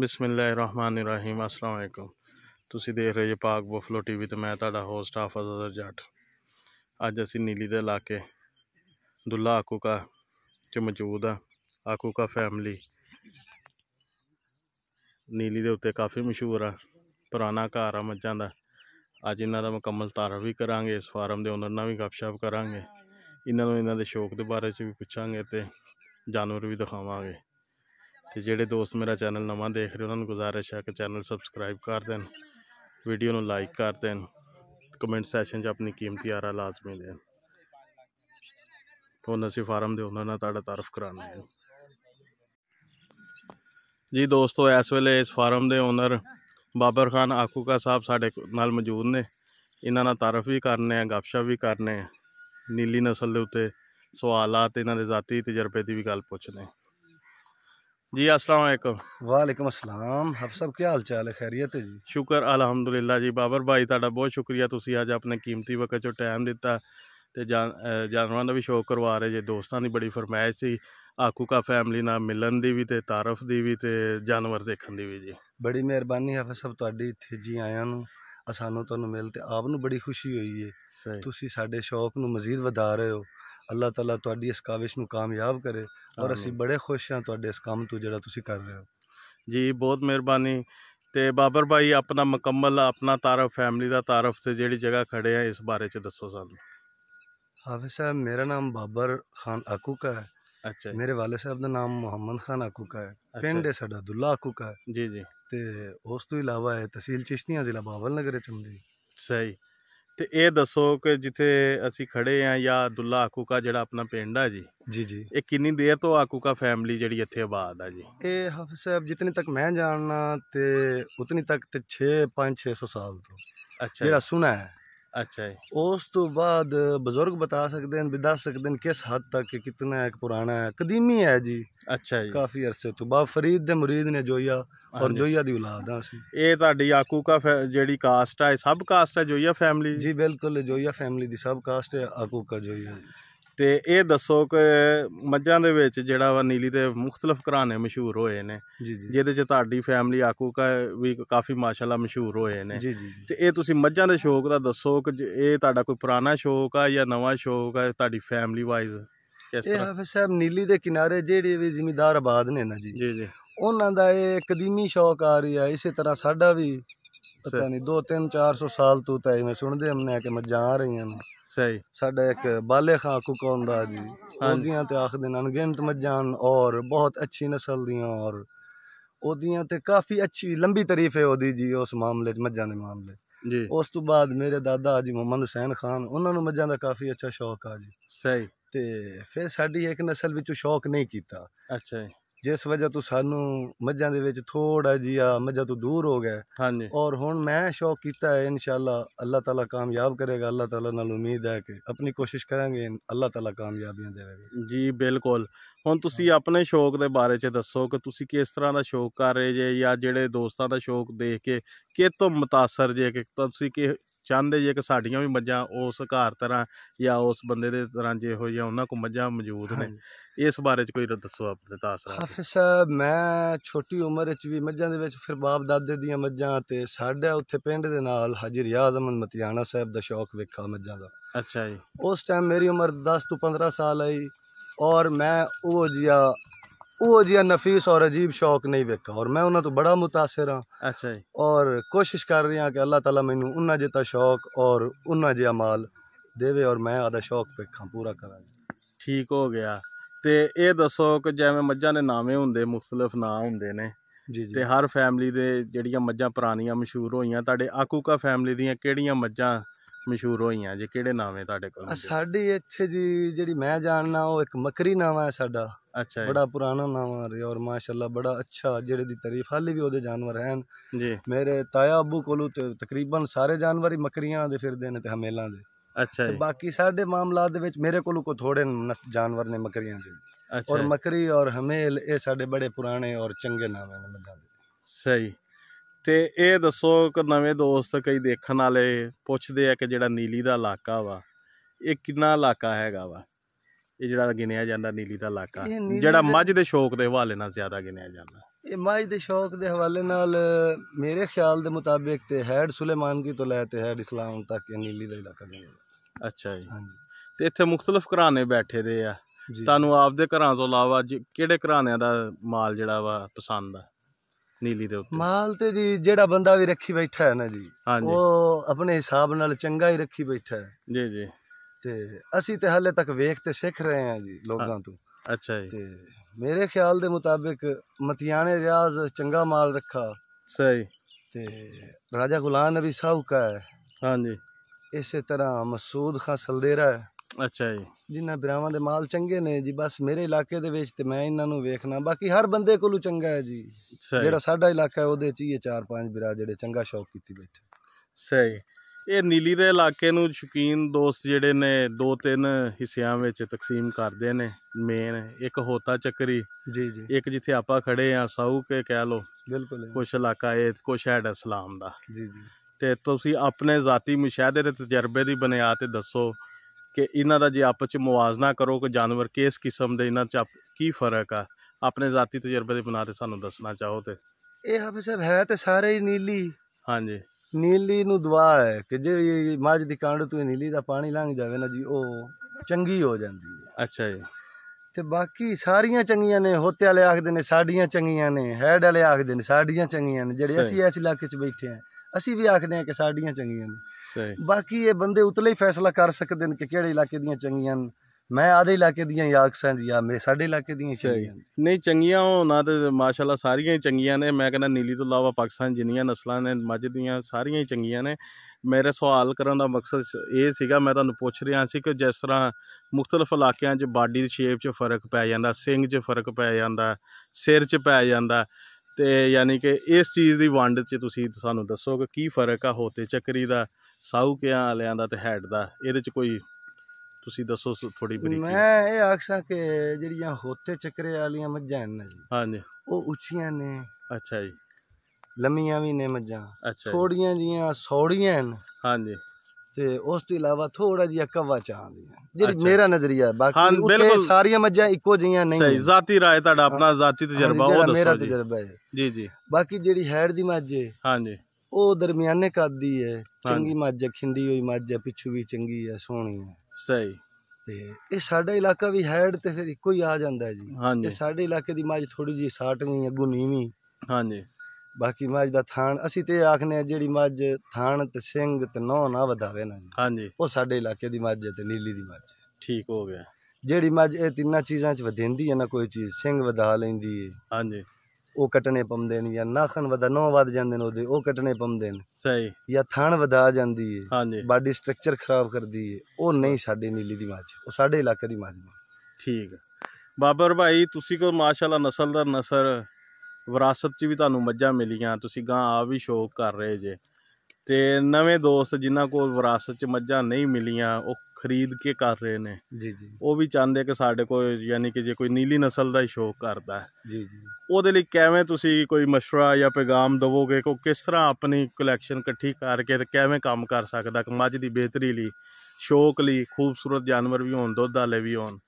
ਬਿਸਮਿਲ੍ਲਾਹਿਰ ਰਹੀਮ ਅਸਲਾਮ ਅਲੈਕੁਮ ਤੁਸੀਂ ਦੇਖ ਰਹੇ ਹੋ ਪਾਕ ਬਫਲੋ ਟੀਵੀ ਤੇ ਮੈਂ ਤੁਹਾਡਾ ਹੋਸਟ ਹਾਫਜ਼ ਅਜ਼ਰ ਜੱਟ ਅੱਜ ਅਸੀਂ ਨੀਲੀ ਦੇ ਇਲਾਕੇ ਦੁੱਲਾ ਆਕੂਕਾ ਚ ਮੌਜੂਦ ਆ ਆਕੂਕਾ ਫੈਮਿਲੀ ਨੀਲੀ ਦੇ ਉੱਤੇ ਕਾਫੀ ਮਸ਼ਹੂਰ ਆ ਪੁਰਾਣਾ ਘਰ ਆ ਮੱਝਾਂ ਦਾ ਅੱਜ ਇਹਨਾਂ ਦਾ ਮੁਕੰਮਲ ਤਾਰਾ ਵੀ ਕਰਾਂਗੇ ਇਸ ਫਾਰਮ ਦੇ ਓਨਰ ਨਾਲ ਵੀ ਗੱਪਸ਼ਪ ਕਰਾਂਗੇ ਇਹਨਾਂ ਨੂੰ ਇਹਨਾਂ ਦੇ ਸ਼ੌਕ ਦੇ ਬਾਰੇ ਚ ਵੀ ਪੁੱਛਾਂਗੇ ਤੇ ਜਾਨਵਰ ਵੀ ਦਿਖਾਵਾਂਗੇ ਤੇ ਜਿਹੜੇ ਦੋਸਤ ਮੇਰਾ ਚੈਨਲ ਨਵਾਂ ਦੇਖ ਰਹੇ ਉਹਨਾਂ ਨੂੰ ਗੁਜ਼ਾਰਿਸ਼ ਹੈ ਕਿ ਚੈਨਲ ਸਬਸਕ੍ਰਾਈਬ ਕਰ ਦੇਣ ਵੀਡੀਓ ਨੂੰ ਲਾਈਕ ਕਰ ਦੇਣ ਕਮੈਂਟ ਸੈਸ਼ਨ 'ਚ ਆਪਣੀ ਕੀਮਤੀ ਆਰਾ ਲਾਜ਼ਮੀ ਦੇਣ ਤੋਂ ਅਸੀਂ ਫਾਰਮ ਦੇ ਉਹਨਾਂ ਨਾਲ ਤੁਹਾਡਾ ਤਾਰਫ ਕਰਾਉਣਾ ਹੈ ਜੀ ਦੋਸਤੋ ਇਸ ਵੇਲੇ ਇਸ ਫਾਰਮ ਦੇ ਓਨਰ ਬਾਬਰ ਖਾਨ ਆਕੂਕਾ ਸਾਹਿਬ ਸਾਡੇ ਨਾਲ ਮੌਜੂਦ ਨੇ ਇਹਨਾਂ ਨਾਲ ਤਾਰਫ ਵੀ ਕਰਨੇ ਆ ਗੱਪਸ਼ਪ ਵੀ ਕਰਨੇ ਆ ਨੀਲੀ ਨਸਲ ਦੇ ਉੱਤੇ ਸਵਾਲਾਂ ਤੇ ਇਹਨਾਂ ਦੇ ਜ਼ਾਤੀ ਤਜਰਬੇ ਦੀ ਵੀ ਗੱਲ ਪੁੱਛਨੇ ਅਸਲਾਮ असलम ਵਾਲੇਕੁਮ ਅਸਲਾਮ आप ਸਭ ਕੀ ਹਾਲ ਚਾਲ ਹੈ ਖੈਰੀਅਤ ਹੈ ਜੀ ਸ਼ੁਕਰ ਅਲਹਮਦੁਲਿਲਾ ਜੀ ਬਾਬਰ ਭਾਈ ਤੁਹਾਡਾ ਬਹੁਤ ਸ਼ੁਕਰੀਆ ਤੁਸੀਂ ਅੱਜ ਆਪਣੇ ਕੀਮਤੀ ਵਕਤ ਚੋਂ ਟਾਈਮ ਦਿੱਤਾ ਤੇ ਜਾਨਵਰਾਂ ਦਾ ਵੀ ਸ਼ੋਅ ਕਰਵਾ ਰਹੇ ਜੇ ਦੋਸਤਾਂ ਦੀ ਬੜੀ ਫਰਮਾਇਸ਼ ਸੀ ਆਕੂਕਾ ਫੈਮਿਲੀ ਨਾਲ ਮਿਲਣ ਦੀ ਵੀ ਤੇ ਤਾਰਫ ਦੀ ਵੀ ਤੇ ਜਾਨਵਰ ਦੇਖਣ ਦੀ ਵੀ ਜੀ ਬੜੀ ਮਿਹਰਬਾਨੀ ਹੈ ਸਭ ਤੁਹਾਡੀ ਇੱਥੇ ਜੀ ਆਇਆਂ ਨੂੰ ਸਾਨੂੰ ਤੁਹਾਨੂੰ ਮਿਲ ਤੇ ਆਪ ਨੂੰ ਬੜੀ ਖੁਸ਼ੀ ਹੋਈ ਹੈ ਤੁਸੀਂ ਸਾਡੇ ਸ਼ੌਕ ਨੂੰ ਮਜ਼ੀਦ ਵਧਾ ਰਹੇ ਹੋ ਅੱਲਾਹ ਤਾਲਾ ਤੁਹਾਡੀ ਇਸ ਕਾਵਿਸ਼ ਨੂੰ ਕਾਮਯਾਬ ਕਰੇ ਔਰ ਅਸੀਂ ਬੜੇ ਖੁਸ਼ ਹਾਂ ਤੁਹਾਡੇ ਇਸ ਕੰਮ ਤੋਂ ਜਿਹੜਾ ਤੁਸੀਂ ਕਰ ਰਹੇ ਹੋ ਜੀ ਬਹੁਤ ਮਿਹਰਬਾਨੀ ਤੇ ਬਾਬਰ ਭਾਈ ਆਪਣਾ ਮੁਕੰਮਲ ਆਪਣਾ ਤਾਰਫ ਫੈਮਿਲੀ ਦਾ ਤਾਰਫ ਤੇ ਜਿਹੜੀ ਜਗ੍ਹਾ ਖੜੇ ਆ ਇਸ ਬਾਰੇ ਚ ਦੱਸੋ ਸਾਨੂੰ ਹਾਫਿਜ਼ ਸਾਹਿਬ ਮੇਰਾ ਨਾਮ ਬਾਬਰ ਖਾਨ ਅਕੂਕਾ ਹੈ ਅੱਛਾ ਮੇਰੇ ਵਾਲੇ ਸਾਹਿਬ ਦਾ ਨਾਮ ਮੁਹੰਮਦ ਖਾਨ ਅਕੂਕਾ ਹੈ ਪਿੰਡ ਹੈ ਸਾਡਾ ਦੁੱਲਾ ਅਕੂਕਾ ਜੀ ਜੀ ਤੇ ਉਸ ਤੋਂ ਇਲਾਵਾ ਹੈ ਤਹਿਸੀਲ ਚਿਸ਼ਤੀਆਂ ਜ਼ਿਲ੍ਹਾ ਬਾਬਲ ਨਗਰ ਚੰਦੀ ਸਹੀ ਤੇ ਇਹ ਦੱਸੋ ਕਿ ਜਿੱਥੇ ਅਸੀਂ ਖੜੇ ਆ ਜਾਂ ਦੁੱਲਾ ਆਕੂਕਾ ਜਿਹੜਾ ਆਪਣਾ ਪਿੰਡ ਆ ਜੀ ਜੀ ਜੀ ਇਹ ਕਿੰਨੀ ਦੇਰ ਤੋਂ ਆਕੂਕਾ ਫੈਮਿਲੀ ਜਿਹੜੀ ਇੱਥੇ ਆਬਾਦ ਆ ਜੀ ਇਹ ਹਫ ਸਾਹਿਬ ਜਿੰਨੀ ਤੱਕ ਮੈਂ ਜਾਣਨਾ ਤੇ ਉਤਨੀ ਤੱਕ ਤੇ 6 5 600 ਸਾਲ ਤੋਂ ਅੱਛਾ ਜਿਹੜਾ ਸੁਣਾ ਹੈ ਅੱਛਾ ਜੀ ਉਸ ਤੋਂ ਬਾਅਦ ਬਜ਼ੁਰਗ ਬਤਾ ਸਕਦੇ ਹਨ ਵਿਦਾ ਸਕਦੇ ਹਨ ਕਿਸ ਹੱਦ ਤੱਕ ਕਿਤਨਾ ਇੱਕ ਪੁਰਾਣਾ ਹੈ ਕਦੀਮੀ ਹੈ ਜੀ ਅੱਛਾ ਜੀ ਕਾਫੀ ਅਰਸੇ ਤੋਂ ਬਾਅਦ ਫਰੀਦ ਦੇ ਮੁਰੀਦ ਨੇ ਜੋਈਆ ਔਰ ਜੋਈਆ ਦੀ ਔਲਾਦ ਆ ਸੀ ਇਹ ਤੁਹਾਡੀ ਆਕੂ ਕਾ ਜਿਹੜੀ ਕਾਸਟ ਹੈ ਸਭ ਕਾਸਟ ਹੈ ਜੋਈਆ ਫੈਮਿਲੀ ਜੀ ਬਿਲਕੁਲ ਜੋਈਆ ਫੈਮਿਲੀ ਦੀ ਸਭ ਕਾਸਟ ਹੈ ਆਕੂ ਕਾ ਜੋਈਆ ਤੇ ਇਹ ਦੱਸੋ ਕਿ ਮੱਝਾਂ ਦੇ ਵਿੱਚ ਜਿਹੜਾ ਵਾ ਨੀਲੀ ਤੇ ਮੁxtਲਫ ਘਰਾਣੇ ਮਸ਼ਹੂਰ ਹੋਏ ਨੇ ਜਿਹਦੇ ਚ ਤੁਹਾਡੀ ਫੈਮਿਲੀ ਆਕੂ ਕਾ ਵੀ ਕਾਫੀ ਮਾਸ਼ਾਅੱਲਾ ਮਸ਼ਹੂਰ ਹੋਏ ਨੇ ਤੇ ਇਹ ਤੁਸੀਂ ਮੱਝਾਂ ਦੇ ਸ਼ੌਕ ਦਾ ਦੱਸੋ ਕਿ ਇਹ ਤੁਹਾਡਾ ਕੋਈ ਪੁਰਾਣਾ ਸ਼ੌਕ ਆ ਜਾਂ ਨਵਾਂ ਸ਼ੌਕ ਆ ਤੁਹਾਡੀ ਫੈਮਿਲੀ ਵਾਈਜ਼ ਕਿਸ ਤਰ੍ਹਾਂ ਇਹ ਸਾਹਿਬ ਨੀਲੀ ਦੇ ਕਿਨਾਰੇ ਜਿਹੜੇ ਵੀ ਜ਼ਿਮੀਦਾਰ ਆਬਾਦ ਨੇ ਨਾ ਜੀ ਜੀ ਉਹਨਾਂ ਦਾ ਇਹ ਕਦੀਮੀ ਸ਼ੌਕ ਆ ਰਿਹਾ ਇਸੇ ਤਰ੍ਹਾਂ ਸਾਡਾ ਵੀ ਪਤਾ ਨਹੀਂ 2 3 400 ਸਾਲ ਤੋਂ ਤਾਂ ਇਵੇਂ ਸੁਣਦੇ ਹਮਨੇ ਕਿ ਮੱਝਾਂ ਰਹੀਆਂ ਨੇ ਸਹੀ ਸਾਡਾ ਇੱਕ ਬਾਲੇ ਖਾਂ ਕੁਕਾਉਣ ਦਾ ਜੀ ਉਹਦੀਆਂ ਤੇ ਆਖਦੇ ਨੇ ਅਣਗਿਣਤ ਮੱਝਾਂ ਔਰ ਬਹੁਤ ਅੱਛੀ ਨਸਲ ਦੀਆਂ ਔਰ ਉਹਦੀਆਂ ਤੇ ਕਾਫੀ ਅੱਛੀ ਲੰਬੀ ਤਾਰੀਫ ਹੈ ਉਹਦੀ ਜੀ ਉਸ ਮਾਮਲੇ 'ਚ ਮੱਝਾਂ ਦੇ ਮਾਮਲੇ ਜੀ ਉਸ ਤੋਂ ਬਾਅਦ ਮੇਰੇ ਦਾਦਾ ਜੀ ਮੁਹੰਮਦ ਹੁਸੈਨ ਖਾਨ ਉਹਨਾਂ ਨੂੰ ਮੱਝਾਂ ਦਾ ਕਾਫੀ ਅੱਛਾ ਸ਼ੌਕ ਆ ਜੀ ਸਹੀ ਤੇ ਫਿਰ ਸਾਡੀ ਇੱਕ ਨਸਲ ਵਿੱਚੋਂ ਸ਼ੌਕ ਨਹੀਂ ਕੀਤਾ ਅੱਛਾ ਜਿਸ ਵਜ੍ਹਾ ਤੋਂ ਸਾਨੂੰ ਮੱਝਾਂ ਦੇ ਵਿੱਚ ਥੋੜਾ ਜਿਹਾ ਮੱਝਾਂ ਤੋਂ ਦੂਰ ਹੋ ਗਿਆ ਹਾਂਜੀ ਔਰ ਹੁਣ ਮੈਂ ਸ਼ੌਕ ਕੀਤਾ ਹੈ ਇਨਸ਼ਾਅੱਲਾ ਅੱਲਾਹ ਤਾਲਾ ਕਾਮਯਾਬ ਕਰੇਗਾ ਅੱਲਾਹ ਤਾਲਾ ਨਾਲ ਉਮੀਦ ਹੈ ਕਿ ਆਪਣੀ ਕੋਸ਼ਿਸ਼ ਕਰਾਂਗੇ ਅੱਲਾਹ ਤਾਲਾ ਕਾਮਯਾਬੀਆਂ ਦੇਵੇਗਾ ਜੀ ਬਿਲਕੁਲ ਹੁਣ ਤੁਸੀਂ ਆਪਣੇ ਸ਼ੌਕ ਦੇ ਬਾਰੇ ਚ ਦੱਸੋ ਕਿ ਤੁਸੀਂ ਕਿਸ ਤਰ੍ਹਾਂ ਦਾ ਸ਼ੌਕ ਕਰ ਰਹੇ ਜੇ ਜਾਂ ਜਿਹੜੇ ਦੋਸਤਾਂ ਦਾ ਸ਼ੌਕ ਦੇਖ ਕੇ ਕਿਤੋਂ ਮੁਤਾਸਰ ਜੇ ਕਿ ਤੁਸੀਂ ਕਿ ਚਾਹੁੰਦੇ ਜੇ ਕਿ ਸਾਡੀਆਂ ਵੀ ਮੱਝਾਂ ਉਸ ਘਰ ਤਰ੍ਹਾਂ ਜਾਂ ਉਸ ਬੰਦੇ ਦੇ ਤਰ੍ਹਾਂ ਜੇ ਜਿਹਾ ਜਾਂ ਉਹਨਾਂ ਕੋ ਮੱਝਾਂ ਮੌਜੂਦ ਨੇ ਇਸ ਬਾਰੇ ਚ ਕੋਈ ਦੱਸੋ ਆਪਣੇ ਤਾਸਰਾ ਹਾਫਿਜ਼ ਸਾਹਿਬ ਮੈਂ ਛੋਟੀ ਉਮਰ ਵਿੱਚ ਵੀ ਮੱਝਾਂ ਦੇ ਵਿੱਚ ਫਿਰ ਬਾਪ ਦਾਦੇ ਦੀਆਂ ਮੱਝਾਂ ਤੇ ਸਾਡੇ ਉੱਥੇ ਪਿੰਡ ਦੇ ਨਾਲ ਹਾਜੀ ਰਿਆਜ਼ ਅਮਨ ਮਤਿਆਣਾ ਸਾਹਿਬ ਦਾ ਸ਼ੌਕ ਵੇਖਾ ਮੱਝਾਂ ਦਾ ਅੱਛਾ ਜੀ ਉਸ ਟਾਈਮ ਮੇਰੀ ਉਮਰ 10 ਤੋਂ 15 ਸਾਲ ਆਈ ਔਰ ਮੈਂ ਉਹ ਜਿਆ ਉਹ ਜੀ ਨਫੀਸ ਔਰ ਅਜੀਬ ਸ਼ੌਕ ਨਹੀਂ ਵੇਖਾ ਔਰ ਮੈਂ ਉਹਨਾਂ ਤੋਂ ਬੜਾ متاثر ਹਾਂ ਅੱਛਾ ਜੀ ਔਰ ਕੋਸ਼ਿਸ਼ ਕਰ ਰਹੀ ਹਾਂ ਕਿ ਅੱਲਾਹ ਤਾਲਾ ਮੈਨੂੰ ਉਹਨਾਂ ਜਿਹਾ ਸ਼ੌਕ ਔਰ ਉਹਨਾਂ ਜਿਹਾ ਮਾਲ ਦੇਵੇ ਔਰ ਮੈਂ ਆਦਾ ਸ਼ੌਕ ਵੇਖਾਂ ਪੂਰਾ ਕਰਾਂ ਠੀਕ ਹੋ ਗਿਆ ਤੇ ਇਹ ਦੱਸੋ ਕਿ ਜਿਵੇਂ ਮੱਝਾਂ ਦੇ ਨਾਵੇਂ ਹੁੰਦੇ ਮੁxtਲਫ ਨਾਂ ਹੁੰਦੇ ਨੇ ਜੀ ਜੀ ਤੇ ਹਰ ਫੈਮਿਲੀ ਦੇ ਜਿਹੜੀਆਂ ਮੱਝਾਂ ਪੁਰਾਣੀਆਂ ਮਸ਼ਹੂਰ ਹੋਈਆਂ ਤੁਹਾਡੇ ਆਕੂਕਾ ਫੈਮਿਲੀ ਦੀਆਂ ਕਿਹੜੀਆਂ ਮੱਝਾਂ ਮਸ਼ਹੂਰ ਹੋਈਆਂ ਜੇ ਕਿਹੜੇ ਨਾਵੇਂ ਤੁਹਾਡੇ ਕੋਲ ਸਾਡੀ ਇੱਥੇ ਜੀ ਜਿਹੜੀ ਮੈਂ ਜਾਣਨਾ ਉਹ ਇੱਕ ਮਕਰੀ ਨਾਵਾ ਹੈ ਸਾਡਾ ਅੱਛਾ ਬੜਾ ਪੁਰਾਣਾ ਨਾਮ ਆ ਰਿਹਾ ਔਰ ਮਾਸ਼ਾਅੱਲਾ ਬੜਾ ਅੱਛਾ ਜਿਹੜੇ ਦੀ ਤਾਰੀਫ ਹਾਲੇ ਵੀ ਉਹਦੇ ਜਾਨਵਰ ਹਨ ਜੀ ਮੇਰੇ ਤਾਇਆ अबू ਕੋਲੋਂ ਤੇ ਤਕਰੀਬਨ ਸਾਰੇ ਜਾਨਵਰ ਹੀ ਮੱਕਰੀਆਂ ਦੇ ਫਿਰਦੇ ਨੇ ਤੇ ਹਮੇਲਾਂ ਦੇ ਅੱਛਾ ਤੇ ਬਾਕੀ ਸਾਡੇ ਮਾਮਲਾ ਦੇ ਵਿੱਚ ਮੇਰੇ ਕੋਲੋਂ ਕੋ ਥੋੜੇ ਜਾਨਵਰ ਨੇ ਮੱਕਰੀਆਂ ਦੇ ਔਰ ਮੱਕਰੀ ਔਰ ਹਮੇਲ ਇਹ ਸਾਡੇ ਬੜੇ ਪੁਰਾਣੇ ਔਰ ਚੰਗੇ ਨਾਮ ਨੇ ਮੱਦਾਂ ਦੇ ਸਹੀ ਤੇ ਇਹ ਦੱਸੋ ਕਿ ਨਵੇਂ ਦੋਸਤ ਕਈ ਦੇਖਣ ਵਾਲੇ ਪੁੱਛਦੇ ਆ ਕਿ ਜਿਹੜਾ ਨੀਲੀ ਦਾ ਇਲਾਕਾ ਵਾ ਇਹ ਕਿੰਨਾ ਇਲਾਕਾ ਹੈਗਾ ਵਾ ਇਹ ਜਿਹੜਾ ਗਿਣਿਆ ਜਾਂਦਾ ਨੀਲੀ ਦਾ ਇਲਾਕਾ ਜਿਹੜਾ ਮੱਝ ਦੇ ਸ਼ੌਕ ਦੇ ਹਵਾਲੇ ਨਾਲ ਜ਼ਿਆਦਾ ਗਿਣਿਆ ਜਾਂਦਾ ਇਹ ਮੱਝ ਦੇ ਸ਼ੌਕ ਦੇ ਹਵਾਲੇ ਨਾਲ ਮੇਰੇ ਖਿਆਲ ਦੇ ਮੁਤਾਬਿਕ ਤੇ ਹੈਡ ਸੁਲੇਮਾਨ ਕੀ ਤੋਂ ਲੈ ਤੇ ਹੈਡ ਇਸਲਾਮ ਤੱਕ ਇਹ ਨੀਲੀ ਦਾ ਇਲਾਕਾ ਨਹੀਂ ਅੱਛਾ ਜੀ ਹਾਂਜੀ ਤੇ ਇੱਥੇ ਮੁxtਲਫ ਘਰਾਣੇ ਬੈਠੇ ਦੇ ਆ ਤੁਹਾਨੂੰ ਆਪਦੇ ਘਰਾਂ ਤੋਂ ਇਲਾਵਾ ਕਿਹੜੇ ਘਰਾਣਿਆਂ ਦਾ ਮਾਲ ਜਿਹੜਾ ਵਾ ਪਸੰਦ ਆ ਨੀਲੀ ਦੇ ਉੱਤੇ ਮਾਲ ਤੇ ਜੀ ਜਿਹੜਾ ਬੰਦਾ ਵੀ ਰੱਖੀ ਬੈਠਾ ਹੈ ਨਾ ਜੀ ਹਾਂਜੀ ਉਹ ਆਪਣੇ ਹਿਸਾਬ ਨਾਲ ਚੰਗਾ ਹੀ ਰੱਖੀ ਬੈਠਾ ਹੈ ਜੀ ਜੀ ਤੇ ਅਸੀਂ ਤੇ ਹਾਲੇ ਤੱਕ ਵੇਖ ਤੇ ਸਿੱਖ ਰਹੇ ਹਾਂ ਜੀ ਲੋਕਾਂ ਤੋਂ ਅੱਛਾ ਜੀ ਤੇ ਮੇਰੇ ਖਿਆਲ ਦੇ ਮੁਤਾਬਿਕ ਮਤਿਆਣੇ ਰਿਆਜ਼ ਚੰਗਾ ਮਾਲ ਰੱਖਾ ਸਹੀ ਤੇ ਰਾਜਾ ਗੁਲਾਮ ਨਬੀ ਸਾਹਿਬ ਕਾ ਹੈ ਹਾਂਜੀ ਇਸੇ ਤਰ੍ਹਾਂ ਮਸੂਦ ਖਾਨ ਸਲਦੇਰਾ ਹੈ ਅੱਛਾ ਜੀ ਜਿੰਨਾ ਬਰਾਵਾਂ ਦੇ ਮਾਲ ਚੰਗੇ ਨੇ ਜੀ ਬਸ ਮੇਰੇ ਇਲਾਕੇ ਦੇ ਵਿੱਚ ਤੇ ਮੈਂ ਇਹਨਾਂ ਨੂੰ ਵੇਖਣਾ ਬਾਕੀ ਹਰ ਬੰਦੇ ਕੋਲੋਂ ਚੰਗਾ ਹੈ ਜੀ ਜਿਹੜਾ ਸਾਡਾ ਇਲਾਕਾ ਹੈ ਉਹਦੇ ਚ ਹੀ ਇਹ ਚਾਰ ਪੰਜ ਬਰਾ ਜਿਹੜੇ ਚੰਗਾ ਸ਼ੌਕ ਕੀਤੀ ਬੈਠੇ ਸਹੀ ਇਹ ਨੀਲੀ ਦੇ ਇਲਾਕੇ ਨੂੰ ਸ਼ਕੀਨ ਦੋਸਤ ਜਿਹੜੇ ਨੇ ਦੋ ਤਿੰਨ ਹਿੱਸਿਆਂ ਵਿੱਚ ਤਕਸੀਮ ਕਰਦੇ ਨੇ ਮੇਨ ਇੱਕ ਹੋਤਾ ਚੱਕਰੀ ਜੀ ਜੀ ਇੱਕ ਜਿੱਥੇ ਆਪਾਂ ਖੜੇ ਆ ਸਾਊ ਕੇ ਕਹਿ ਲੋ ਬਿਲਕੁਲ ਕੁਛ ਇਲਾਕਾ ਇਹ ਕੁਛ ਹੈਡ ਇਸਲਾਮ ਦਾ ਜੀ ਜੀ ਤੇ ਤੁਸੀਂ ਆਪਣੇ ذاتی ਮੁਸ਼ਾਹਦੇ ਤੇ ਤਜਰਬੇ ਦੀ ਬੁਨਿਆਦ ਤੇ ਦੱਸੋ ਕਿ ਇਹਨਾਂ ਦਾ ਜੇ ਆਪਸ ਵਿੱਚ ਮਵਾਜ਼ਨਾ ਕਰੋ ਕਿ ਜਾਨਵਰ ਕਿਸ ਕਿਸਮ ਦੇ ਇਹਨਾਂ ਚ ਕੀ ਫਰਕ ਆ ਆਪਣੇ ذاتی ਤਜਰਬੇ ਦੇ ਬੁਨਿਆਦ ਤੇ ਸਾਨੂੰ ਦੱਸਣਾ ਚਾਹੋ ਤੇ ਇਹ ਹਮੇਸ਼ਾ ਹੈ ਤੇ ਸਾਰੇ ਹੀ ਨੀਲੀ ਹਾਂਜੀ ਨੀਲੀ ਨੂੰ ਦੁਆ ਹੈ ਕਿ ਜਿਹੜੀ ਮੱਝ ਦੀ ਕਾਂਡ ਤੋਂ ਨੀਲੀ ਦਾ ਪਾਣੀ ਲੰਘ ਜਾਵੇ ਨਾ ਜੀ ਉਹ ਚੰਗੀ ਹੋ ਜਾਂਦੀ ਹੈ ਅੱਛਾ ਜੀ ਤੇ ਬਾਕੀ ਸਾਰੀਆਂ ਚੰਗੀਆਂ ਨੇ ਹੋਤੇ ਵਾਲੇ ਆਖਦੇ ਨੇ ਸਾਡੀਆਂ ਚੰਗੀਆਂ ਨੇ ਹੈਡ ਵਾਲੇ ਆਖਦੇ ਨੇ ਸਾਡੀਆਂ ਚੰਗੀਆਂ ਨੇ ਜਿਹੜੇ ਅਸੀਂ ਇਸ ਇਲਾਕੇ 'ਚ ਬੈਠੇ ਆ ਅਸੀਂ ਵੀ ਆਖਦੇ ਆ ਕਿ ਸਾਡੀਆਂ ਚੰਗੀਆਂ ਨੇ ਸਹੀ ਬਾਕੀ ਇਹ ਬੰਦੇ ਉਤਲੇ ਹੀ ਫੈਸਲਾ ਕਰ ਸਕਦੇ ਨੇ ਕਿ ਕਿਹੜੇ ਇਲਾਕੇ ਦੀਆਂ ਚੰਗੀਆਂ ਨੇ ਮੈਂ ਆਦੇ ਇਲਾਕੇ ਦੀਆਂ ਯਾਕਸਾਂ ਜੀ ਆ ਮੇ ਸਾਡੇ ਇਲਾਕੇ ਦੀਆਂ ਚੰਗੀਆਂ ਨਹੀਂ ਚੰਗੀਆਂ ਨਾ ਤੇ ਮਾਸ਼ਾਅੱਲਾ ਸਾਰੀਆਂ ਹੀ ਚੰਗੀਆਂ ਨੇ ਮੈਂ ਕਹਿੰਦਾ ਨੀਲੀ ਤੋਂ ਇਲਾਵਾ ਪਾਕਿਸਤਾਨ ਜਿੰਨੀਆਂ ਨਸਲਾਂ ਨੇ ਮੱਝ ਦੀਆਂ ਸਾਰੀਆਂ ਹੀ ਚੰਗੀਆਂ ਨੇ ਮੇਰੇ ਸਵਾਲ ਕਰਨ ਦਾ ਮਕਸਦ ਇਹ ਸੀਗਾ ਮੈਂ ਤੁਹਾਨੂੰ ਪੁੱਛ ਰਿਹਾ ਸੀ ਕਿ ਜਿਸ ਤਰ੍ਹਾਂ ਮੁxtਲਫ ਇਲਾਕਿਆਂ 'ਚ ਬਾਡੀ ਦੀ ਸ਼ੇਪ 'ਚ ਫਰਕ ਪੈ ਜਾਂਦਾ ਸਿੰਘ 'ਚ ਫਰਕ ਪੈ ਜਾਂਦਾ ਸਿਰ 'ਚ ਪੈ ਜਾਂਦਾ ਤੇ ਯਾਨੀ ਕਿ ਇਸ ਚੀਜ਼ ਦੀ ਵੰਡ 'ਚ ਤੁਸੀਂ ਸਾਨੂੰ ਦੱਸੋ ਕਿ ਕੀ ਫਰਕ ਆ ਹੋਤੇ ਚੱਕਰੀ ਦਾ ਕਿਆਂ ਵਾਲਿਆਂ ਦਾ ਤੇ ਹੈਡ ਦਾ ਇਹਦੇ 'ਚ ਕੋਈ ਤੁਸੀਂ ਦੱਸੋ ਥੋੜੀ ਬਰੀਕੀ ਮੈਂ ਇਹ ਆਖਾਂ ਕਿ ਜਿਹੜੀਆਂ ਹੋਤੇ ਚੱਕਰੇ ਵਾਲੀਆਂ ਮੱਝਾਂ ਨੇ ਜੀ ਹਾਂਜੀ ਉਹ ਉੱਚੀਆਂ ਨੇ ਅੱਛਾ ਜੀ ਲੰਮੀਆਂ ਵੀ ਨੇ ਮੱਝਾਂ ਅੱਛਾ ਥੋੜੀਆਂ ਜੀਆਂ ਸੌੜੀਆਂ ਨੇ ਹਾਂਜੀ ਤੇ ਉਸ ਤੋਂ ਇਲਾਵਾ ਥੋੜਾ ਜਿਹਾ ਕਵਾ ਚਾਹੁੰਦੀਆਂ ਜਿਹੜੀ ਮੇਰਾ ਨਜ਼ਰੀਆ ਬਾਕੀ ਉਹ ਸਾਰੀਆਂ ਮੱਝਾਂ ਇੱਕੋ ਜੀਆਂ ਨਹੀਂ ਸਹੀ ਜ਼ਾਤੀ ਰਾਏ ਤੁਹਾਡਾ ਆਪਣਾ ਜ਼ਾਤੀ ਤਜਰਬਾ ਉਹ ਦੱਸੋ ਮੇਰਾ ਤਜਰਬਾ ਹੈ ਜੀ ਜੀ ਬਾਕੀ ਜਿਹੜੀ ਹੈੜ ਦੀ ਮੱਝ ਹੈ ਹਾਂਜੀ ਉਹ ਦਰਮਿਆਨੇ ਕੱਦ ਦੀ ਹੈ ਚੰਗੀ ਮੱਝ ਖਿੰਦੀ ਹੋਈ ਮੱਝ ਹੈ ਪਿੱਛੂ ਵੀ ਚੰਗੀ ਹੈ ਸੋਹਣੀ ਹੈ ਸਹੀ ਤੇ ਇਹ ਸਾਡਾ ਇਲਾਕਾ ਵੀ ਹੈਡ ਤੇ ਫਿਰ ਇੱਕੋ ਹੀ ਆ ਜਾਂਦਾ ਜੀ ਇਹ ਸਾਡੇ ਇਲਾਕੇ ਦੀ ਮਾਝ ਥੋੜੀ ਜੀ ਸਾਟਵੀਂ ਅੱਗੂ ਨੀਵੀਂ ਹਾਂਜੀ ਬਾਕੀ ਮਾਝ ਦਾ ਥਾਣ ਅਸੀਂ ਤੇ ਆਖਨੇ ਜਿਹੜੀ ਮਾਝ ਥਾਣ ਤੇ ਸਿੰਘ ਤੇ ਨੌ ਨਾ ਵਧਾਵੇ ਨਾ ਹਾਂਜੀ ਉਹ ਸਾਡੇ ਇਲਾਕੇ ਦੀ ਮਾਝ ਤੇ ਨੀਲੀ ਦੀ ਮਾਝ ਠੀਕ ਹੋ ਗਿਆ ਜਿਹੜੀ ਮੱਝ ਇਹ ਤਿੰਨਾਂ ਚੀਜ਼ਾਂ 'ਚ ਵਧੇਂਦੀ ਹੈ ਨਾ ਕੋਈ ਚੀਜ਼ ਸਿੰਘ ਵਧਾ ਲੈਂਦੀ ਹੈ ਹਾਂਜੀ ਉਹ ਕੱਟਣੇ ਪੰਦੇ ਨੇ ਜਾਂ ਨਾਖਨ ਵਧਾ ਨੋ ਵਧ ਜਾਂਦੇ ਨੇ ਉਹਦੇ ਉਹ ਕੱਟਣੇ ਪੰਦੇ ਨੇ ਸਹੀ ਜਾਂ ਥਣ ਵਧਾ ਜਾਂਦੀ ਹੈ ਹਾਂਜੀ ਬਾਡੀ ਸਟਰਕਚਰ ਖਰਾਬ ਕਰਦੀ ਹੈ ਉਹ ਨਹੀਂ ਸਾਡੇ ਨੀਲੀ ਦੀ ਮਾਝ ਉਹ ਸਾਡੇ ਇਲਾਕੇ ਦੀ ਮਾਝ ਨਹੀਂ ਠੀਕ ਬਾਬਰ ਭਾਈ ਤੁਸੀਂ ਕੋ ਮਾਸ਼ਾਅੱਲਾ ਨਸਲ ਦਾ ਨਸਰ ਵਿਰਾਸਤ 'ਚ ਵੀ ਤੁਹਾਨੂੰ ਮੱਝਾਂ ਮਿਲੀਆਂ ਤੁਸੀਂ ਗਾਂ ਆ ਵੀ ਸ਼ੌਕ ਕਰ ਰਹੇ ਜੇ ਤੇ ਨਵੇਂ ਦੋਸਤ ਜਿਨ੍ਹਾਂ ਕੋਲ ਵਿਰਾਸਤ 'ਚ ਮੱਝਾਂ ਨਹੀਂ ਮਿਲੀਆਂ ਉਹ ਖਰੀਦ ਕੇ ਕਰ ਰਹੇ ਨੇ ਜੀ ਜੀ ਉਹ ਵੀ ਚਾਹੁੰਦੇ ਕਿ ਸਾਡੇ ਕੋਲ ਯਾਨੀ ਕਿ ਜੇ ਕੋਈ ਨੀਲੀ ਨਸਲ ਦਾ ਹੀ ਸ਼ੌਕ ਕਰਦਾ ਹੈ ਜੀ ਜੀ ਉਹਦੇ ਲਈ ਕਿਵੇਂ ਤੁਸੀਂ ਕੋਈ مشورہ ਜਾਂ ਪੈਗਾਮ ਦਵੋਗੇ ਕਿ ਕਿਸ ਤਰ੍ਹਾਂ ਆਪਣੀ ਕਲੈਕਸ਼ਨ ਇਕੱਠੀ ਕਰਕੇ ਤੇ ਕਿਵੇਂ ਕੰਮ ਕਰ ਸਕਦਾ ਕਿ ਮੱਝ ਦੀ ਬਿਹਤਰੀ ਲਈ ਸ਼ੌਕ ਲਈ ਖੂਬਸੂਰਤ ਜਾਨਵਰ ਵੀ ਹੋਣ ਦੁੱਧ ਵਾਲੇ ਵੀ ਹੋਣ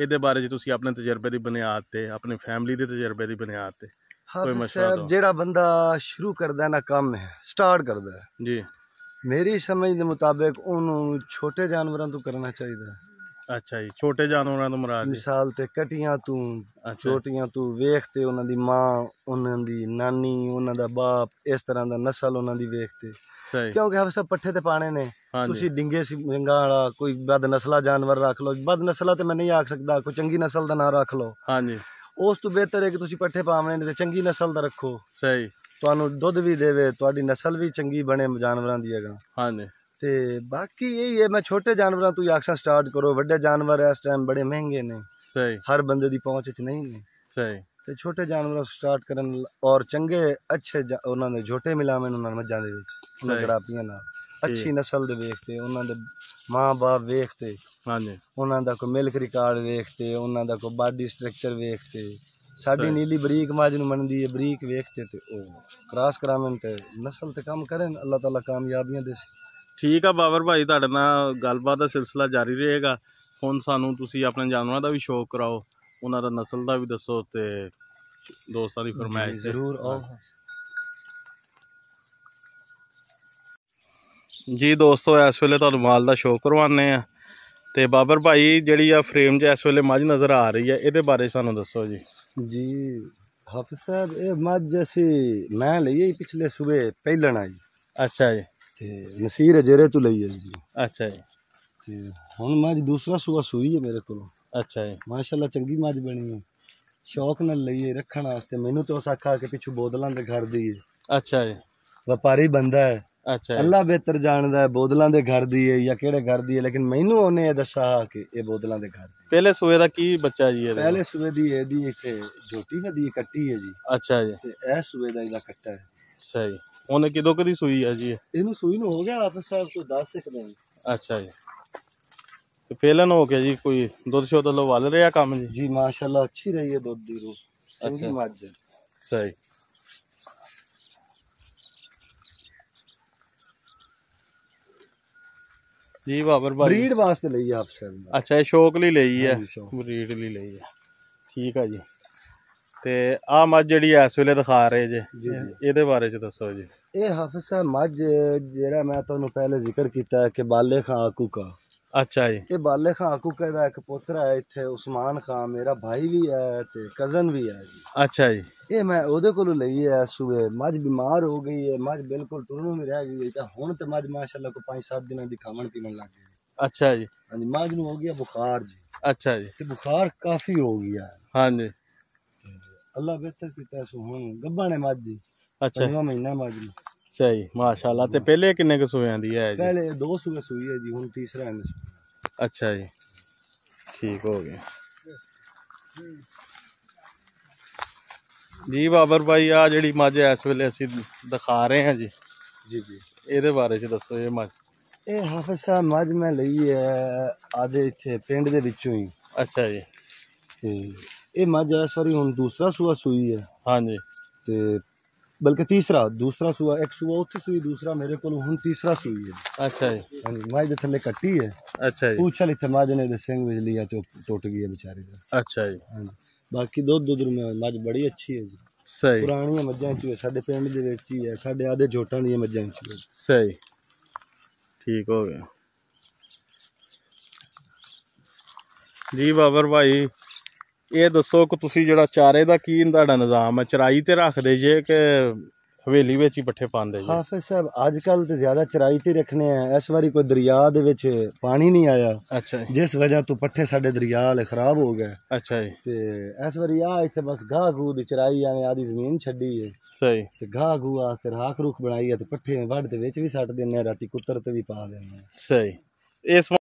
ਇਹਦੇ ਬਾਰੇ ਜੇ ਤੁਸੀਂ ਆਪਣੇ ਤਜਰਬੇ ਦੀ ਬੁਨਿਆਦ ਤੇ ਆਪਣੀ ਫੈਮਿਲੀ ਦੇ ਤਜਰਬੇ ਦੀ ਬੁਨਿਆਦ ਤੇ ਹਾਫਿਜ਼ ਸਾਹਿਬ ਜਿਹੜਾ ਬੰਦਾ ਸ਼ੁਰੂ ਕਰਦਾ ਨਾ ਕੰਮ ਹੈ ਸਟਾਰਟ ਕਰਦਾ ਹੈ ਜੀ ਮੇਰੀ ਸਮਝ ਦੇ ਮੁਤਾਬਕ ਉਹਨੂੰ ਛੋਟੇ ਜਾਨਵਰਾਂ ਤੋਂ ਕਰਨਾ ਚਾਹੀਦਾ ਅੱਛਾ ਜੀ ਛੋਟੇ ਜਾਨਵਰਾਂ ਤੋਂ ਮਰਾਦ ਮਿਸਾਲ ਤੇ ਕਟੀਆਂ ਤੋਂ ਛੋਟੀਆਂ ਤੋਂ ਵੇਖ ਤੇ ਉਹਨਾਂ ਦੀ ਮਾਂ ਉਹਨਾਂ ਦੀ ਨਾਨੀ ਉਹਨਾਂ ਦਾ ਬਾਪ ਇਸ ਤਰ੍ਹਾਂ ਦਾ ਨਸਲ ਉਹਨਾਂ ਦੀ ਵੇਖ ਤੇ ਕਿਉਂਕਿ ਸਭ ਪੱਠੇ ਤੇ ਪਾਣੇ ਨੇ ਤੁਸੀਂ ਡਿੰਗੇ ਸੀ ਰੰਗਾ ਵਾਲਾ ਕੋਈ ਬਦ ਨਸਲਾ ਜਾਨਵਰ ਰੱਖ ਲਓ ਬਦ ਨਸਲਾ ਤੇ ਮੈਂ ਨਹੀਂ ਆਖ ਸਕਦਾ ਕੋਈ ਚੰਗੀ ਨਸਲ ਦਾ ਨਾਂ ਰੱਖ ਲਓ ਹਾਂਜੀ ਉਸ ਤੋਂ ਬਿਹਤਰ ਹੈ ਕਿ ਤੁਸੀਂ ਪੱਠੇ ਪਾਵਣੇ ਨੇ ਤੇ ਚੰਗੀ ਨਸਲ ਦਾ ਰੱਖੋ ਸਹੀ ਤੁਹਾਨੂੰ ਦੁੱਧ ਵੀ ਦੇਵੇ ਤੁਹਾਡੀ ਨਸਲ ਵੀ ਚੰਗੀ ਬਣੇ ਜਾਨਵਰਾਂ ਦੀ ਹੈਗਾ ਹਾਂਜੀ ਤੇ ਬਾਕੀ ਇਹ ਹੈ ਮੈਂ ਛੋਟੇ ਜਾਨਵਰਾਂ ਤੋਂ ਯਾਕਸਾ ਸਟਾਰਟ ਕਰੋ ਵੱਡੇ ਜਾਨਵਰ ਇਸ ਟਾਈਮ ਬੜੇ ਮਹਿੰਗੇ ਨੇ ਸਹੀ ਹਰ ਬੰਦੇ ਦੀ ਪਹੁੰਚ ਵਿੱਚ ਨਹੀਂ ਨੇ ਸਹੀ ਤੇ ਛੋਟੇ ਜਾਨਵਰਾਂ ਸਟਾਰਟ ਕਰਨ ਔਰ ਚੰਗੇ ਅੱਛੇ ਉਹਨਾਂ ਦੇ ਝੋਟੇ ਮਿਲਾਵੇਂ ਉਹਨਾਂ ਮੱਝਾਂ ਦੇ ਵਿੱਚ ਉਹਨਾਂ ਗੜਾਪੀਆਂ ਨਾਲ ਅੱਛੀ ਨਸਲ ਦੇ ਵੇਖਦੇ ਉਹਨਾਂ ਦੇ ਮਾਂ-ਬਾਪ ਵੇਖਦੇ ਹਾਂਜੀ ਉਹਨਾਂ ਦਾ ਕੋ ਮਿਲਕ ਰਿਕਾਰਡ ਵੇਖਦੇ ਉਹਨਾਂ ਦਾ ਕੋ ਬਾਡੀ ਸਟਰਕਚਰ ਵੇਖਦੇ ਸਾਡੀ ਨੀਲੀ ਬਰੀਕ ਮਾਜ ਨੂੰ ਮੰਨਦੀ ਹੈ ਬਰੀਕ ਵੇਖਦੇ ਤੇ ਉਹ ਕ੍ਰਾਸ ਕਰਾਵਣ ਤੇ ਨਸਲ ਤੇ ਕੰਮ ਕਰਨ ਅੱਲਾਹ ਤਾਲਾ ਕਾਮਯਾਬੀਆਂ ਦੇ ਠੀਕ ਆ ਬਾਬਰ ਭਾਈ ਤੁਹਾਡੇ ਨਾਲ ਗੱਲਬਾਤ ਦਾ ਸਿਲਸਿਲਾ ਜਾਰੀ ਰਹੇਗਾ ਹੁਣ ਸਾਨੂੰ ਤੁਸੀਂ ਆਪਣੇ ਜਾਨਵਰਾਂ ਦਾ ਵੀ ਸ਼ੌਕ ਕਰਾਓ ਉਹਨਾਂ ਦਾ ਨਸਲ ਦਾ ਵੀ ਦੱਸੋ ਤੇ ਦੋਸਤਾਂ ਦੀ ਫਰਮਾਇਸ਼ ਜ਼ਰੂਰ ਆਓ ਜੀ ਦੋਸਤੋ ਇਸ ਵੇਲੇ ਤੁਹਾਨੂੰ ਮਾਲ ਦਾ ਸ਼ੋਅ ਕਰਵਾਉਂਦੇ ਆ ਤੇ ਬਾਬਰ ਭਾਈ ਜਿਹੜੀ ਆ ਫਰੇਮ 'ਚ ਇਸ ਵੇਲੇ ਮੱਝ ਨਜ਼ਰ ਆ ਰਹੀ ਹੈ ਇਹਦੇ ਬਾਰੇ ਸਾਨੂੰ ਦੱਸੋ ਜੀ ਜੀ ਹਫਿਜ਼ ਸਾਹਿਬ ਇਹ ਮੱਝ ਜਿਸੀ ਮੈਂ ਲਈ ਹੈ ਪਿਛਲੇ ਸਵੇਰ ਪਹਿਲਣ ਆਈ ਅੱਛਾ ਜੀ ਤੇ ਨਸੀਰ ਅਜੇਰੇ ਤੋਂ ਲਈ ਹੈ ਜੀ ਅੱਛਾ ਜੀ ਤੇ ਹੁਣ ਮੱਝ ਦੂਸਰਾ ਸੂਆ ਸੂਈ ਹੈ ਮੇਰੇ ਕੋਲ ਅੱਛਾ ਜੀ ਮਾਸ਼ਾਅੱਲਾ ਚੰਗੀ ਮੱਝ ਬਣੀ ਹੈ ਸ਼ੌਕ ਨਾਲ ਲਈਏ ਰੱਖਣ ਵਾਸਤੇ ਮੈਨੂੰ ਤਾਂ ਸਾਖਾ ਆਖਾ ਕੇ ਪਿੱਛੋਂ ਬੋਦਲਾਂ ਦੇ ਘਰ ਦੀ ਅੱਛਾ ਜੀ ਵਪਾਰੀ ਬੰਦਾ ਹੈ ਅੱਛਾ ਅੱਲਾ ਬਿਹਤਰ ਜਾਣਦਾ ਹੈ ਬੋਦਲਾਂ ਦੇ ਘਰ ਦੀ ਹੈ ਜਾਂ ਕਿਹੜੇ ਘਰ ਦੀ ਹੈ ਲੇਕਿਨ ਮੈਨੂੰ ਉਹਨੇ ਇਹ ਦੱਸਿਆ ਕਿ ਇਹ ਬੋਦਲਾਂ ਦੇ ਘਰ ਦੀ ਪਹਿਲੇ ਸੂਏ ਦਾ ਕੀ ਬੱਚਾ ਜੀ ਇਹਦਾ ਪਹਿਲੇ ਸੂਏ ਦੀ ਇਹਦੀ ਇੱਕ ਝੋਟੀ ਵਧੀ ਕੱਟੀ ਹੈ ਜੀ ਅੱਛਾ ਜੀ ਤੇ ਇਹ ਸੂਏ ਦਾ ਇਹਦਾ ਕੱਟਾ ਹੈ ਸਹੀ ਉਹਨੇ ਕਿਦੋਂ ਕਦੀ ਸੂਈ ਹੈ ਜੀ ਇਹਨੂੰ ਸੂਈ ਨੂੰ ਹੋ ਗਿਆ ਆਫਿਸ ਸਾਹਿਬ ਤੋਂ ਦੱਸ ਸਿੱਖ ਦੇ ਅੱਛਾ ਜੀ ਤੇ ਪਹਿਲਾਂ ਹੋ ਗਿਆ ਜੀ ਕੋਈ ਦੁੱਧ ਸ਼ੋਦ ਲੋ ਵੱਲ ਰਿਹਾ ਕੰਮ ਜੀ ਜੀ ਮਾਸ਼ਾਅੱਲਾ ਅੱਛੀ ਰਹੀ ਹੈ ਦੁੱਧ ਦੀ ਰੂਹ ਅੱਛੀ ਮੱਝ ਸਹੀ ਜੀ ਬਾਬਰ ਭਾਈ ਬਰੀਡ ਵਾਸਤੇ ਲਈ ਆਪ ਸਰ ਅੱਛਾ ਇਹ ਸ਼ੌਕ ਲਈ ਲਈ ਹੈ ਬਰੀਡ ਲਈ ਲਈ ਹੈ ਠੀਕ ਆ ਜੀ ਤੇ ਆ ਮੱਝ ਜਿਹੜੀ ਇਸ ਵੇਲੇ ਦਿਖਾ ਰਹੇ ਜੇ ਇਹਦੇ ਬਾਰੇ ਚ ਦੱਸੋ ਜੀ ਇਹ ਹਫਸਾ ਮੱਝ ਜਿਹੜਾ ਮੈਂ ਤੁਹਾਨੂੰ ਪਹਿਲੇ ਜ਼ਿਕਰ ਕੀਤਾ ਕਿ ਬਾਲੇ ਖਾਂ ਆਕੂ ਕਾ ਅੱਛਾ ਜੀ ਇਹ ਬਾਲੇ ਖਾਂ ਕੁੱਕੇ ਦਾ ਇੱਕ ਪੁੱਤਰ ਹੈ ਇੱਥੇ ਉਸਮਾਨ ਖਾਨ ਮੇਰਾ ਭਾਈ ਵੀ ਹੈ ਤੇ ਕਜ਼ਨ ਵੀ ਹੈ ਜੀ ਅੱਛਾ ਜੀ ਇਹ ਮੈਂ ਉਹਦੇ ਕੋਲੋਂ ਲਈ ਹੈ ਸੂਏ ਮੱਝ ਬਿਮਾਰ ਹੋ ਗਈ ਹੈ ਮੱਝ ਬਿਲਕੁਲ ਟੁਰਨੋਂ ਵੀ ਰਹਿ ਗਈ ਤਾਂ ਹੁਣ ਤੇ ਮੱਝ ਮਾਸ਼ਾਅੱਲਾ ਕੋ 5-7 ਦਿਨਾਂ ਦੀ ਖਾਵਣ ਪੀਣ ਲੱਗ ਗਈ ਅੱਛਾ ਜੀ ਹਾਂਜੀ ਮੱਝ ਨੂੰ ਹੋ ਗਿਆ ਬੁਖਾਰ ਜੀ ਅੱਛਾ ਜੀ ਤੇ ਬੁਖਾਰ ਕਾਫੀ ਹੋ ਗਿਆ ਹਾਂਜੀ ਅੱਲਾ ਬਿਹਤਰ ਕੀਤਾ ਸੋ ਹੁਣ ਗੱਬਾ ਨੇ ਮੱਝ ਜੀ ਅੱਛਾ 9 ਮਹੀਨਾ ਮੱਝ ਨੂੰ ਸਹੀ ਮਾਸ਼ਾਅੱਲਾ ਤੇ ਪਹਿਲੇ ਕਿੰਨੇ ਕੁ ਸੂਏ ਆਂਦੀ ਹੈ ਜੀ ਪਹਿਲੇ ਦੋ ਸੂਏ ਸੂਈ ਹੈ ਜੀ ਹੁਣ ਤੀਸਰਾ ਇਹਨਾਂ ਅੱਛਾ ਜੀ ਠੀਕ ਹੋ ਗਿਆ ਜੀ ਬਾਬਰ ਭਾਈ ਆ ਜਿਹੜੀ ਮੱਝ ਇਸ ਵੇਲੇ ਅਸੀਂ ਦਿਖਾ ਰਹੇ ਹਾਂ ਜੀ ਜੀ ਜੀ ਇਹਦੇ ਬਾਰੇ ਚ ਦੱਸੋ ਇਹ ਮੱਝ ਇਹ ਹਾਫਿਜ਼ ਸਾਹਿਬ ਮੱਝ ਮੈਂ ਲਈ ਹੈ ਆਦੇ ਇੱਥੇ ਪਿੰਡ ਦੇ ਵਿੱਚੋਂ ਹੀ ਅੱਛਾ ਜੀ ਤੇ ਇਹ ਮੱਝ ਇਸ ਵਾਰੀ ਹੁਣ ਦੂਸਰਾ ਸੂਆ ਸੂਈ ਹੈ ਹਾਂਜੀ ਤੇ ਬਲਕਿ ਤੀਸਰਾ ਦੂਸਰਾ ਸੂਆ ਇੱਕ ਸੂਆ ਉੱਥੇ ਸੂਈ ਦੂਸਰਾ ਮੇਰੇ ਕੋਲ ਹੁਣ ਤੀਸਰਾ ਸੂਈ ਹੈ ਅੱਛਾ ਜੀ ਹਾਂਜੀ ਮਾਂ ਦੇ ਥੱਲੇ ਕੱਟੀ ਹੈ ਅੱਛਾ ਜੀ ਪੂਛਲ ਇੱਥੇ ਮਾਂ ਨੇ ਦੇ ਸਿੰਘ ਵਿੱਚ ਲਿਆ ਤੇ ਟੁੱਟ ਗਈ ਹੈ ਵਿਚਾਰੀ ਦਾ ਅੱਛਾ ਜੀ ਹਾਂਜੀ ਬਾਕੀ ਦੁੱਧ ਦੁੱਧ ਮੈਂ ਮੱਝ ਬੜੀ ਅੱਛੀ ਹੈ ਜੀ ਸਹੀ ਪੁਰਾਣੀਆਂ ਮੱਝਾਂ ਚ ਸਾਡੇ ਪਿੰਡ ਦੇ ਵਿੱਚ ਹੀ ਹੈ ਸਾਡੇ ਆਦੇ ਜੋਟਾਂ ਦੀਆਂ ਮੱਝਾਂ ਚ ਸਹੀ ਠੀਕ ਹੋ ਗਿਆ ਜੀ ਬਾਬਰ ਭਾਈ ਇਹ ਦੱਸੋ ਕਿ ਤੁਸੀਂ ਜਿਹੜਾ ਚਾਰੇ ਦਾ ਕੀ ਤੁਹਾਡਾ ਨਿਜ਼ਾਮ ਹੈ ਚਰਾਈ ਤੇ ਰੱਖਦੇ ਜੇ ਕਿ ਹਵੇਲੀ ਵਿੱਚ ਹੀ ਪੱਠੇ ਪਾਉਂਦੇ ਜੀ ਹਾਫਿਜ਼ ਸਾਹਿਬ ਅੱਜ ਕੱਲ ਤੇ ਜ਼ਿਆਦਾ ਚਰਾਈ ਤੇ ਰੱਖਨੇ ਆ ਇਸ ਵਾਰੀ ਕੋਈ ਦਰਿਆ ਦੇ ਵਿੱਚ ਪਾਣੀ ਨਹੀਂ ਆਇਆ ਅੱਛਾ ਜੀ ਜਿਸ ਵਜ੍ਹਾ ਤੋਂ ਪੱਠੇ ਸਾਡੇ ਦਰਿਆ ਵਾਲੇ ਖਰਾਬ ਹੋ ਗਏ ਅੱਛਾ ਜੀ ਤੇ ਇਸ ਵਾਰੀ ਆ ਇੱਥੇ ਬਸ ਗਾਹ ਗੂ ਦੀ ਚਰਾਈ ਆਵੇਂ ਆਦੀ ਜ਼ਮੀਨ ਛੱਡੀ ਹੈ ਸਹੀ ਤੇ ਗਾਹ ਗੂ ਆਸਤੇ ਰਾਖ ਰੁਖ ਬਣਾਈ ਆ ਤੇ ਪੱਠੇ ਵੱਢ ਦੇ ਵਿੱਚ ਵੀ ਸੱਟ ਦਿੰਨੇ ਆ ਰਾਤੀ ਕੁੱਤਰ ਤੇ ਵੀ ਪਾ ਦਿੰਨੇ ਸਹੀ ਇਸ